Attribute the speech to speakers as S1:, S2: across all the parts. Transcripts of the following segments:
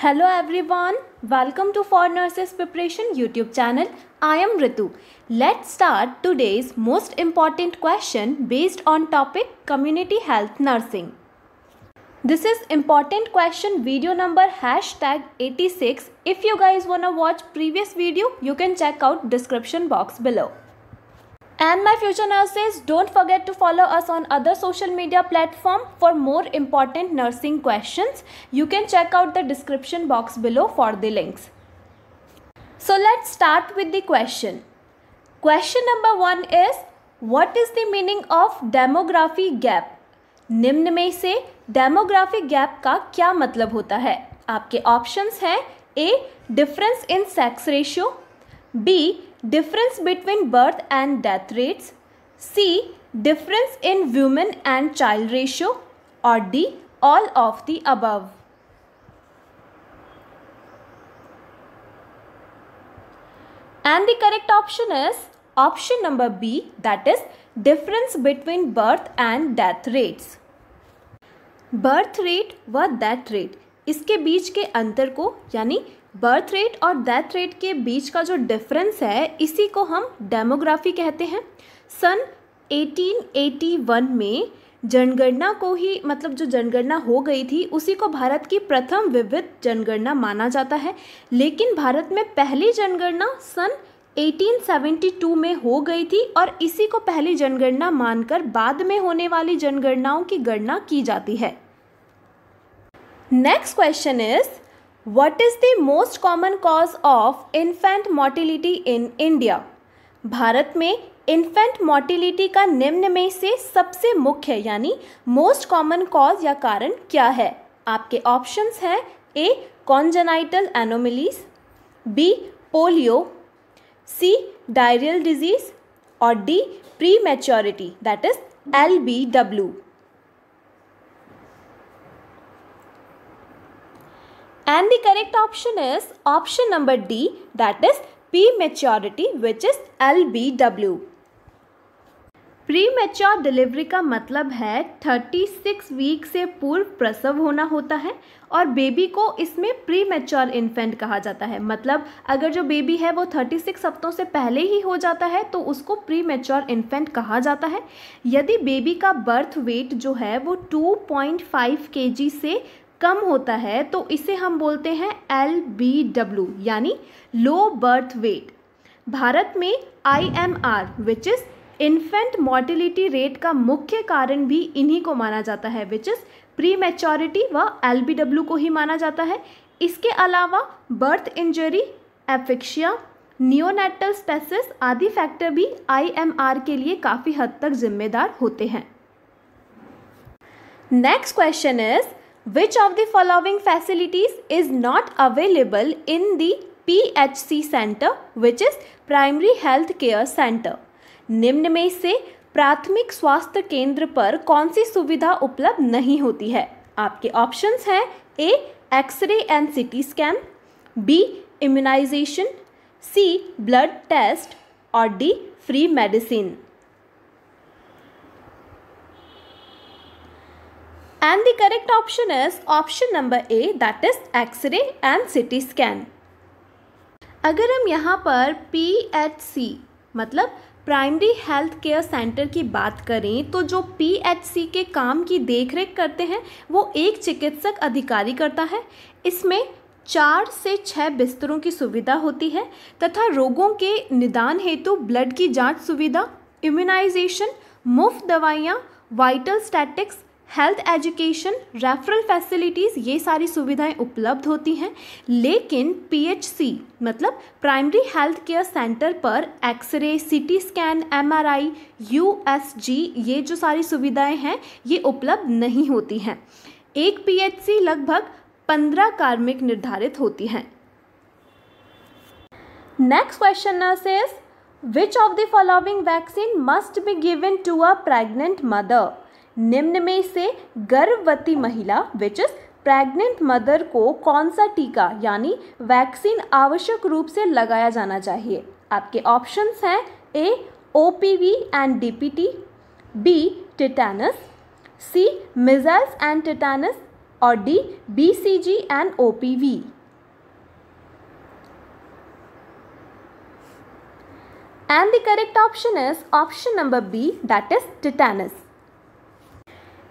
S1: Hello everyone, welcome to For Nurses Preparation YouTube channel. I am Ritu. Let's start today's most important question based on topic community health nursing. This is important question video number hashtag 86. If you guys wanna watch previous video, you can check out description box below. And my future nurses, don't forget to follow us on other social media platform for more important nursing questions. You can check out the description box below for the links. So let's start with the question. Question number one is, what is the meaning of demography gap? निम्न में से demographic gap का क्या मतलब होता है आपके options हैं A difference in sex ratio B difference between birth and death rates c difference in women and child ratio or d all of the above and the correct option is option number b that is difference between birth and death rates birth rate व death rate इसके बीच के अंतर को यानी birth rate और death rate के बीच का जो डिफरेंस है इसी को हम डेमोग्राफी कहते हैं सन 1881 में जनगणना को ही मतलब जो जनगणना हो गई थी उसी को भारत की प्रथम विविध जनगणना माना जाता है लेकिन भारत में पहली जनगणना सन 1872 में हो गई थी और इसी को पहली जनगणना मानकर बाद में होने वाली जनगणनाओं की गणना की जाती है next question is what is the most common cause of infant mortality in India भारत में इन्फेंट मोर्टिलिटी का निम्न में से सबसे मुख्य यानी मोस्ट कॉमन कॉज या कारण क्या है आपके ऑप्शंस हैं A congenital anomalies B polio C diarrheal disease और D prematurity that is L B W And the correct option is option number D that is L which is LBW. Premature delivery का मतलब है 36 week से पूर्व प्रसव होना होता है और बेबी को इसमें प्रीमेच्योर इन्फेंट कहा जाता है मतलब अगर जो बेबी है वो 36 हफ्तों से पहले ही हो जाता है तो उसको प्रीमेच्योर इन्फेंट कहा जाता है यदि बेबी का बर्थ वेट जो है वो 2.5 पॉइंट से कम होता है तो इसे हम बोलते हैं एल बी डब्ल्यू यानी लो बर्थ वेट भारत में I M R which is infant mortality rate का मुख्य कारण भी इन्हीं को माना जाता है विच इज़ प्री मैच्योरिटी व एल बी डब्ल्यू को ही माना जाता है इसके अलावा birth injury asphyxia neonatal sepsis आदि फैक्टर भी आई एम आर के लिए काफ़ी हद तक जिम्मेदार होते हैं next question is which the of facilities is not available in the P H C centre which is primary health care centre निम्न में से प्राथमिक स्वास्थ्य केंद्र पर कौन सी सुविधा उपलब्ध नहीं होती है आपके ऑप्शंस हैं A x-ray and CT scan B immunization C blood test और D free medicine And the correct option is option number A that is X-ray and CT scan. अगर हम यहाँ पर पी एच सी मतलब प्राइमरी हेल्थ केयर सेंटर की बात करें तो जो पी एच सी के काम की देखरेख करते हैं वो एक चिकित्सक अधिकारी करता है इसमें चार से छः बिस्तरों की सुविधा होती है तथा रोगों के निदान हेतु ब्लड की जांच सुविधा इम्यूनाइजेशन मुफ्त दवाइयाँ vital statistics health education referral facilities ये सारी सुविधाएं उपलब्ध होती हैं लेकिन पीएचसी मतलब प्राइमरी हेल्थ केयर सेंटर पर x-ray CT scan MRI USG ये जो सारी सुविधाएं हैं ये उपलब्ध नहीं होती हैं एक पीएचसी लगभग पंद्रह कार्मिक निर्धारित होती हैं next question nurses which of the following vaccine must be given to a pregnant mother निम्न में से गर्भवती महिला विच इज़ प्रेग्नेंट मदर को कौन सा टीका यानी वैक्सीन आवश्यक रूप से लगाया जाना चाहिए आपके ऑप्शंस हैं A O P V and D P T B tetanus C measles and tetanus और D B C G and O P V correct option is option number B that is that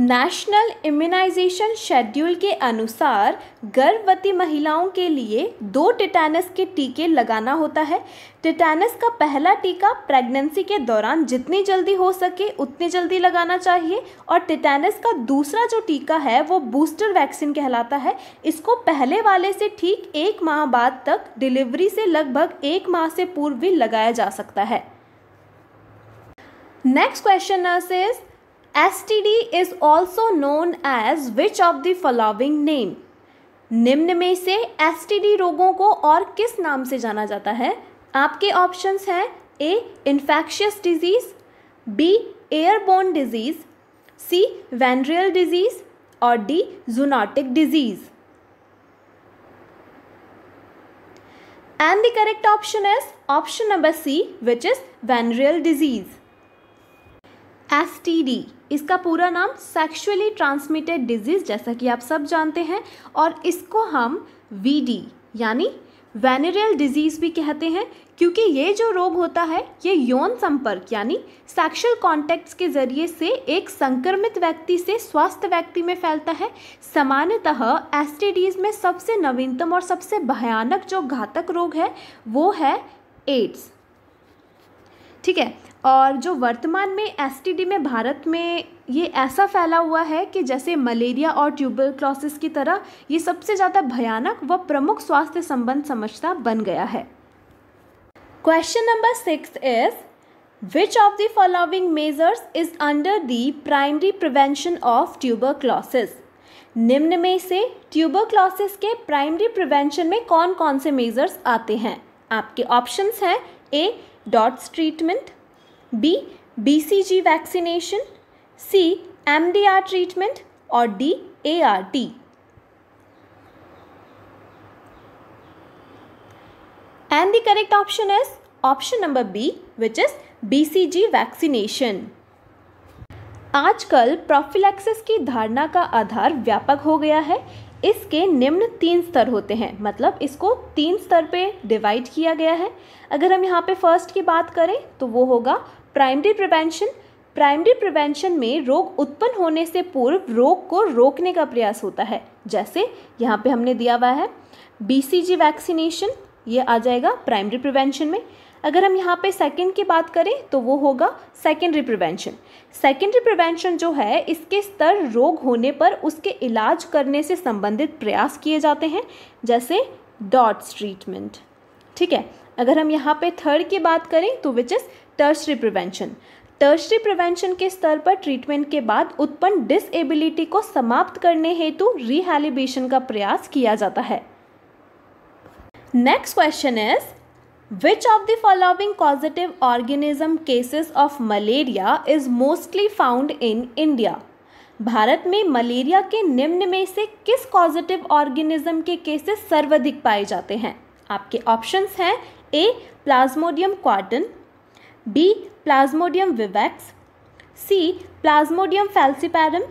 S1: national immunization schedule के अनुसार गर्भवती महिलाओं के लिए दो टिटैनस के टीके लगाना होता है टिटैनस का पहला टीका प्रेगनेंसी के दौरान जितनी जल्दी हो सके उतनी जल्दी लगाना चाहिए और टिटैनस का दूसरा जो टीका है वो बूस्टर वैक्सीन कहलाता है इसको पहले वाले से ठीक एक माह बाद तक डिलीवरी से लगभग एक माह से पूर्व भी लगाया जा सकता है next question nurse D is also known as which of the following name निम्न में से डी रोगों को और किस नाम से जाना जाता है आपके ऑप्शंस हैं A infectious disease B airborne disease C venereal disease और D zoonotic disease and the correct option is option number C which is venereal disease S इसका पूरा नाम सेक्शुअली ट्रांसमिटेड डिजीज़ जैसा कि आप सब जानते हैं और इसको हम वी यानी वेनेरियल डिजीज़ भी कहते हैं क्योंकि ये जो रोग होता है ये यौन संपर्क यानी सेक्शुअल कॉन्टैक्ट्स के जरिए से एक संक्रमित व्यक्ति से स्वस्थ व्यक्ति में फैलता है सामान्यतः एस में सबसे नवीनतम और सबसे भयानक जो घातक रोग है वो है एड्स ठीक है और जो वर्तमान में एस में भारत में ये ऐसा फैला हुआ है कि जैसे मलेरिया और ट्यूबर क्लॉसिस की तरह ये सबसे ज़्यादा भयानक व प्रमुख स्वास्थ्य संबंध समझता बन गया है question number six is which of the following measures is under the primary prevention of tuberculosis निम्न में से ट्यूबर क्लॉसिस के प्राइमरी प्रिवेंशन में कौन कौन से मेजर्स आते हैं आपके ऑप्शंस हैं A dots treatment b bcg vaccination c mdr treatment or d art and the correct option is option number b which is bcg vaccination आजकल प्रोफिलैक्सिस की धारणा का आधार व्यापक हो गया है इसके निम्न तीन स्तर होते हैं मतलब इसको तीन स्तर पे डिवाइड किया गया है अगर हम यहाँ पे फर्स्ट की बात करें तो वो होगा प्राइमरी प्रिवेंशन प्राइमरी प्रिवेंशन में रोग उत्पन्न होने से पूर्व रोग को रोकने का प्रयास होता है जैसे यहाँ पे हमने दिया हुआ है बीसीजी वैक्सीनेशन ये आ जाएगा प्राइमरी प्रिवेंशन में अगर हम यहाँ पे सेकंड की बात करें तो वो होगा सेकेंडरी प्रिवेंशन सेकेंडरी प्रिवेंशन जो है इसके स्तर रोग होने पर उसके इलाज करने से संबंधित प्रयास किए जाते हैं जैसे डॉट्स ट्रीटमेंट ठीक है अगर हम यहाँ पे थर्ड की बात करें तो which is tertiary prevention tertiary prevention के स्तर पर ट्रीटमेंट के बाद उत्पन्न डिसएबिलिटी को समाप्त करने हेतु रिहैलिबेशन का प्रयास किया जाता है next question is Which of the following causative organism cases of malaria is mostly found in India? भारत में मलेरिया के निम्न में से किस कॉजिटिव ऑर्गेनिज्म के केसेस सर्वाधिक पाए जाते हैं आपके ऑप्शंस हैं A plasmodium quartan B plasmodium vivax C plasmodium falciparum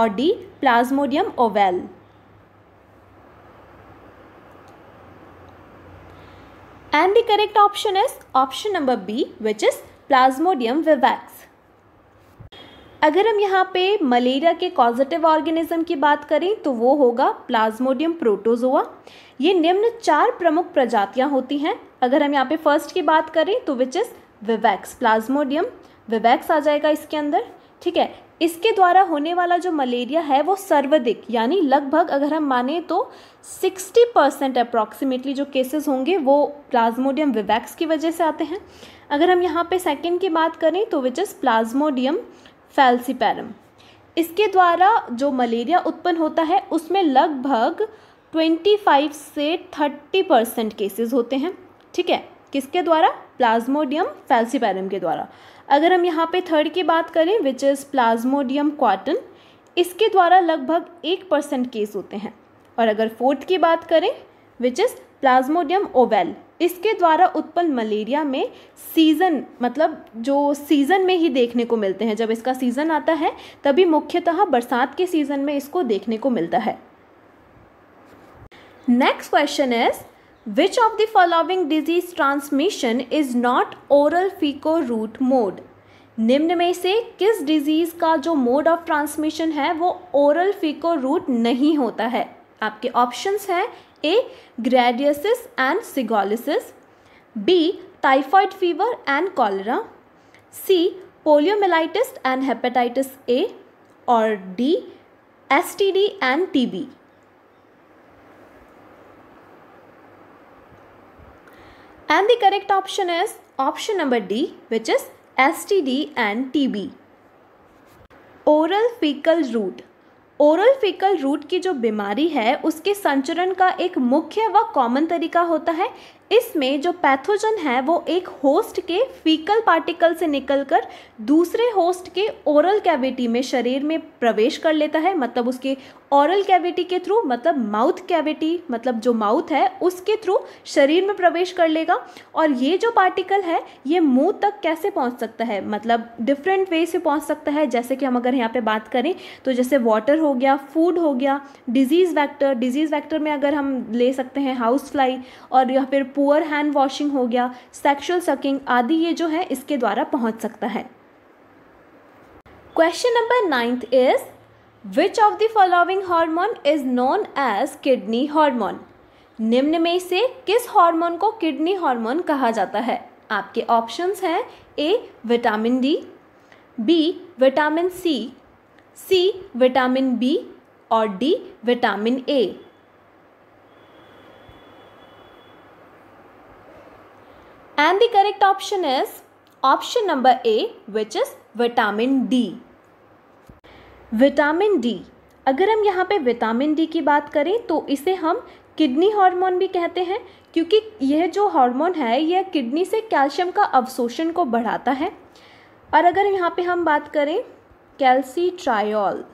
S1: और D plasmodium ovale And the correct option is option number B which is plasmodium vivax. अगर हम यहाँ पे मलेरिया के कॉजिटिव ऑर्गेनिज्म की बात करें तो वो होगा प्लाज्मोडियम प्रोटोजोआ ये निम्न चार प्रमुख प्रजातियाँ होती हैं अगर हम यहाँ पे फर्स्ट की बात करें तो which is vivax plasmodium vivax आ जाएगा इसके अंदर ठीक है इसके द्वारा होने वाला जो मलेरिया है वो सर्वाधिक यानी लगभग अगर हम माने तो 60 परसेंट अप्रॉक्सीमेटली जो केसेस होंगे वो प्लाज्मोडियम विवैक्स की वजह से आते हैं अगर हम यहाँ पे सेकंड की बात करें तो विच इज़ प्लाज्मोडियम फैल्सीपैरम इसके द्वारा जो मलेरिया उत्पन्न होता है उसमें लगभग 25 से 30 परसेंट केसेज होते हैं ठीक है किसके द्वारा प्लाज्मोडियम फैल्सीपैरम के द्वारा अगर हम यहाँ पे थर्ड की बात करें विच इज़ प्लाज्मोडियम क्वाटन इसके द्वारा लगभग एक परसेंट केस होते हैं और अगर फोर्थ की बात करें विच इज़ प्लाज्मोडियम ओवेल इसके द्वारा उत्पन्न मलेरिया में सीज़न मतलब जो सीज़न में ही देखने को मिलते हैं जब इसका सीज़न आता है तभी मुख्यतः बरसात के सीज़न में इसको देखने को मिलता है next question is Which of the following disease transmission is not oral faeco route mode? निम्न में से किस डिजीज़ का जो मोड ऑफ ट्रांसमिशन है वो ओरल फीको रूट नहीं होता है आपके ऑप्शंस हैं A giardiasis and shigellosis B typhoid fever and cholera C poliomyelitis and hepatitis A और D STD and TB And the correct option is option number D which is STD and TB. Oral faecal route oral faecal route की जो बीमारी है उसके संचरण का एक मुख्य व कॉमन तरीका होता है इसमें जो पैथोजन है वो एक होस्ट के फीकल पार्टिकल से निकलकर दूसरे होस्ट के ओरल कैविटी में शरीर में प्रवेश कर लेता है मतलब उसके ऑरल कैविटी के थ्रू मतलब माउथ कैविटी मतलब जो माउथ है उसके थ्रू शरीर में प्रवेश कर लेगा और ये जो पार्टिकल है ये मुंह तक कैसे पहुंच सकता है मतलब डिफरेंट वे से पहुंच सकता है जैसे कि हम अगर यहाँ पे बात करें तो जैसे वाटर हो गया फूड हो गया डिजीज़ वैक्टर डिजीज़ वैक्टर में अगर हम ले सकते हैं हाउस फ्लाई और या फिर पुअर हैंड वॉशिंग हो गया सेक्शुअल सकिंग आदि ये जो है इसके द्वारा पहुँच सकता है question number ninth is which of the following hormone is known as kidney hormone निम्न में से किस हार्मोन को किडनी हार्मोन कहा जाता है आपके ऑप्शंस हैं A vitamin D B vitamin C C vitamin B और D vitamin A and the correct option is option number A which is vitamin D vitamin D अगर हम यहाँ पे विटामिन डी की बात करें तो इसे हम किडनी हार्मोन भी कहते हैं क्योंकि यह जो हार्मोन है यह किडनी से कैल्शियम का अवशोषण को बढ़ाता है और अगर यहाँ पे हम बात करें calcitriol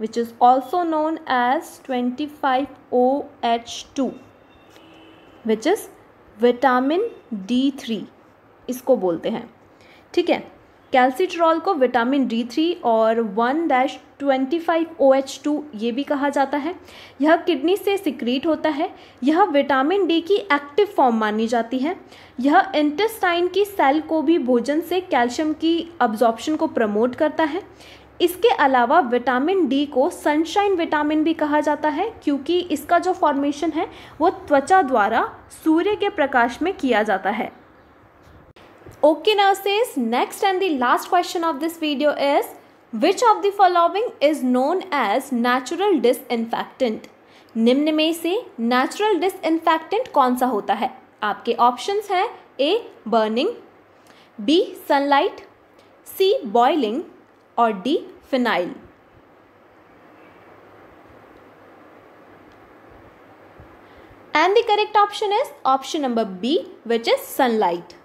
S1: which is also known as twenty five O H two which is vitamin D three इसको बोलते हैं ठीक है कैल्सिट्रॉल को विटामिन डी थ्री और one dash twenty five O H two ये भी कहा जाता है यह किडनी से सिक्रीट होता है यह विटामिन डी की एक्टिव फॉर्म मानी जाती है यह इंटेस्टाइन की सेल को भी भोजन से कैल्शियम की अब्जॉर्प्शन को प्रमोट करता है इसके अलावा विटामिन डी को सनशाइन विटामिन भी कहा जाता है क्योंकि इसका जो फॉर्मेशन है वो त्वचा द्वारा सूर्य के प्रकाश में किया जाता है Okay now says next and the last question of this video is which of the following is known as natural disinfectant? निम्न में से natural disinfectant कौन सा होता है आपके options हैं A burning, B sunlight, C boiling और D phenyl. And the correct option is option number B which is sunlight.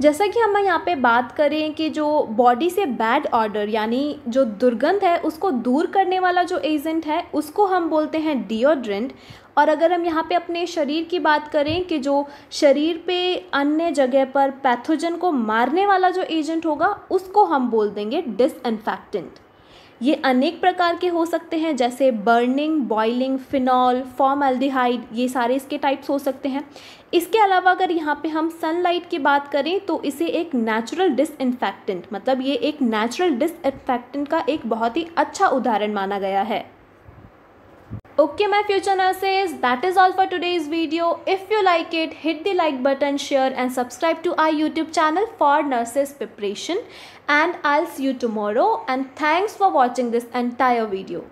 S1: जैसा कि हम यहाँ पे बात करें कि जो बॉडी से बैड ऑर्डर यानी जो दुर्गंध है उसको दूर करने वाला जो एजेंट है उसको हम बोलते हैं डिओड्रेंट और अगर हम यहाँ पे अपने शरीर की बात करें कि जो शरीर पे अन्य जगह पर पैथोजन को मारने वाला जो एजेंट होगा उसको हम बोल देंगे डिसइनफेक्टेंट ये अनेक प्रकार के हो सकते हैं जैसे बर्निंग बॉइलिंग फिनॉल फॉर्मल्डिहाइड ये सारे इसके टाइप्स हो सकते हैं इसके अलावा अगर यहाँ पे हम सनलाइट की बात करें तो इसे एक नेचुरल डिसइनफेक्टेंट मतलब ये एक नेचुरल डिसइनफेक्टेंट का एक बहुत ही अच्छा उदाहरण माना गया है Okay my future nurses, that is all for today's video. If you like it, hit the like button, share and subscribe to our YouTube channel for nurses preparation. And I'll see you tomorrow and thanks for watching this entire video.